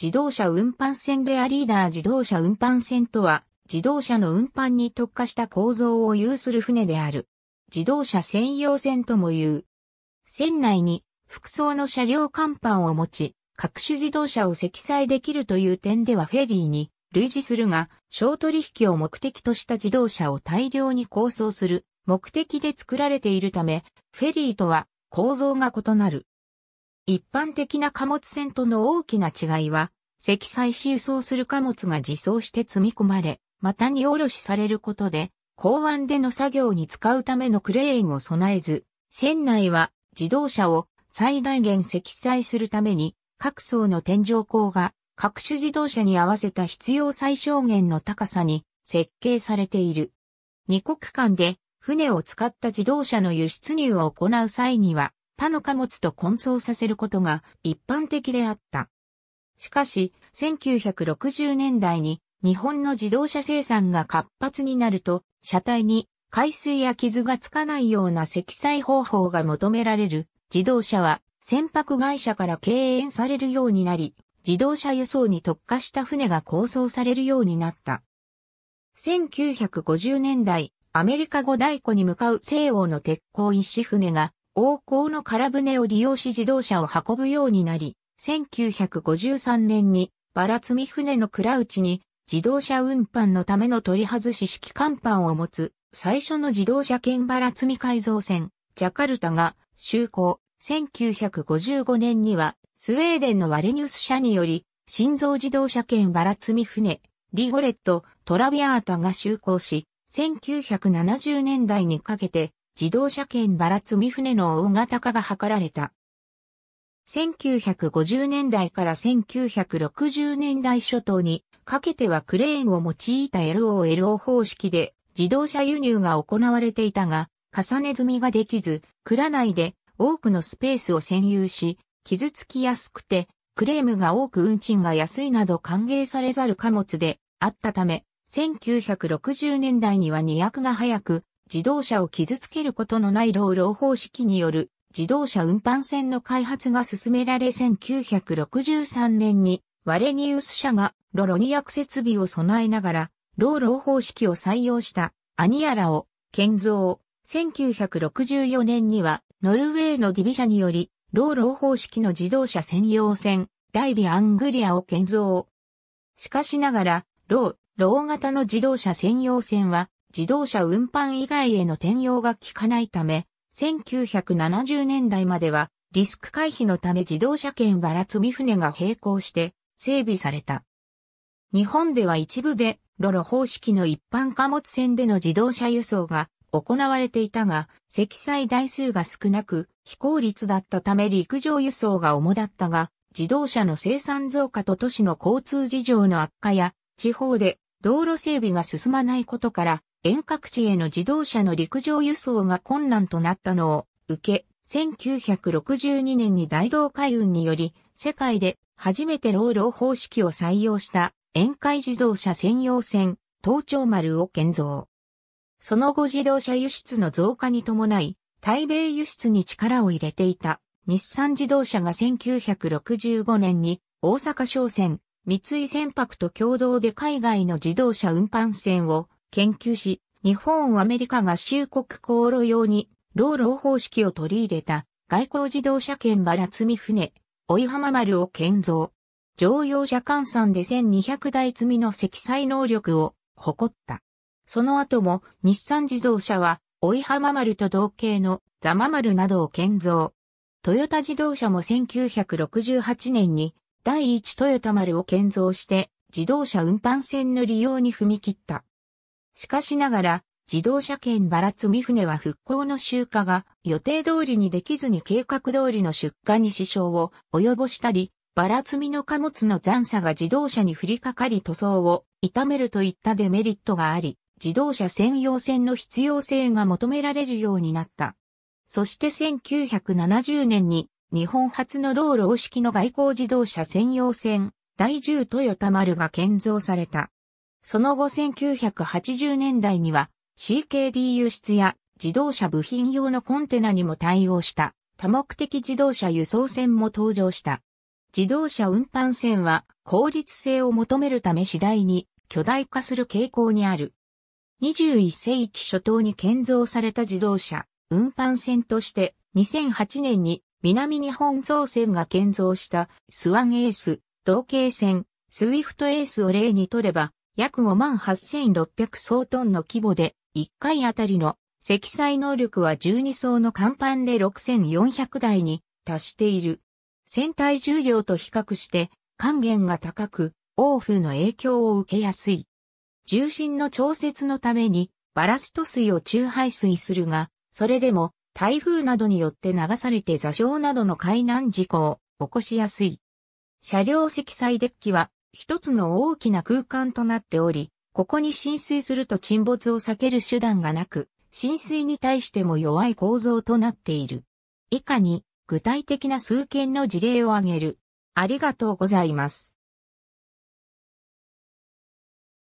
自動車運搬船レアリーダー自動車運搬船とは、自動車の運搬に特化した構造を有する船である。自動車専用船とも言う。船内に複装の車両甲板を持ち、各種自動車を積載できるという点ではフェリーに類似するが、小取引を目的とした自動車を大量に構想する目的で作られているため、フェリーとは構造が異なる。一般的な貨物船との大きな違いは、積載し輸送する貨物が自走して積み込まれ、また荷下ろしされることで、港湾での作業に使うためのクレーンを備えず、船内は自動車を最大限積載するために、各層の天井口が各種自動車に合わせた必要最小限の高さに設計されている。二国間で船を使った自動車の輸出入を行う際には、他の貨物と混走させることが一般的であった。しかし、1960年代に日本の自動車生産が活発になると、車体に海水や傷がつかないような積載方法が求められる自動車は船舶会社から敬遠されるようになり、自動車輸送に特化した船が構想されるようになった。1950年代、アメリカ五大湖に向かう西欧の鉄鋼一船が王港の空船を利用し自動車を運ぶようになり、1953年にバラ積み船の倉内に自動車運搬のための取り外し式甲板を持つ最初の自動車兼バラ積み改造船、ジャカルタが就航。1955年にはスウェーデンのワレニュス社により、心臓自動車兼バラ積み船、リゴレット、トラビアータが就航し、1970年代にかけて自動車券ばら積み船の大型化が図られた。1950年代から1960年代初頭にかけてはクレーンを用いた LOLO 方式で自動車輸入が行われていたが、重ね積みができず、蔵内で多くのスペースを占有し、傷つきやすくて、クレームが多く運賃が安いなど歓迎されざる貨物であったため、1960年代には2役が早く自動車を傷つけることのない労働方式による自動車運搬船の開発が進められ1963年にワレニウス社がロロニアク設備を備えながら労働方式を採用したアニアラを建造。1964年にはノルウェーのディビ社により労働方式の自動車専用船ダイビアングリアを建造。しかしながら、ロー、ロー型の自動車専用船は自動車運搬以外への転用が効かないため、1970年代まではリスク回避のため自動車券ばら積み船が並行して整備された。日本では一部でロロ方式の一般貨物船での自動車輸送が行われていたが、積載台数が少なく非効率だったため陸上輸送が主だったが、自動車の生産増加と都市の交通事情の悪化や、地方で道路整備が進まないことから、遠隔地への自動車の陸上輸送が困難となったのを受け、1962年に大同海運により、世界で初めて労働方式を採用した沿海自動車専用船、東長丸を建造。その後自動車輸出の増加に伴い、対米輸出に力を入れていた日産自動車が1965年に大阪商船、三井船舶と共同で海外の自動車運搬船を研究し、日本アメリカ合衆国航路用に、老老方式を取り入れた、外交自動車券ばら積み船、追い浜丸を建造。乗用車換算で1200台積みの積載能力を誇った。その後も日産自動車は、追い浜丸と同型のザマ丸などを建造。トヨタ自動車も1968年に第一トヨタ丸を建造して自動車運搬船の利用に踏み切った。しかしながら、自動車券バラ積み船は復興の集荷が予定通りにできずに計画通りの出荷に支障を及ぼしたり、バラ積みの貨物の残差が自動車に降りかかり塗装を痛めるといったデメリットがあり、自動車専用線の必要性が求められるようになった。そして1970年に日本初の道路式の外交自動車専用線第10トヨタ丸が建造された。その後1980年代には CKD 輸出や自動車部品用のコンテナにも対応した多目的自動車輸送船も登場した。自動車運搬船は効率性を求めるため次第に巨大化する傾向にある。21世紀初頭に建造された自動車運搬船として2008年に南日本造船が建造したスワンエース、同型船、スウィフトエースを例にとれば約58,600総トンの規模で、1回あたりの積載能力は12層の甲板で6400台に達している。船体重量と比較して、還元が高く、欧風の影響を受けやすい。重心の調節のために、バラスト水を中排水するが、それでも台風などによって流されて座礁などの海難事故を起こしやすい。車両積載デッキは一つの大きな空間となっており、ここに浸水すると沈没を避ける手段がなく、浸水に対しても弱い構造となっている。以下に具体的な数件の事例を挙げる。ありがとうございます。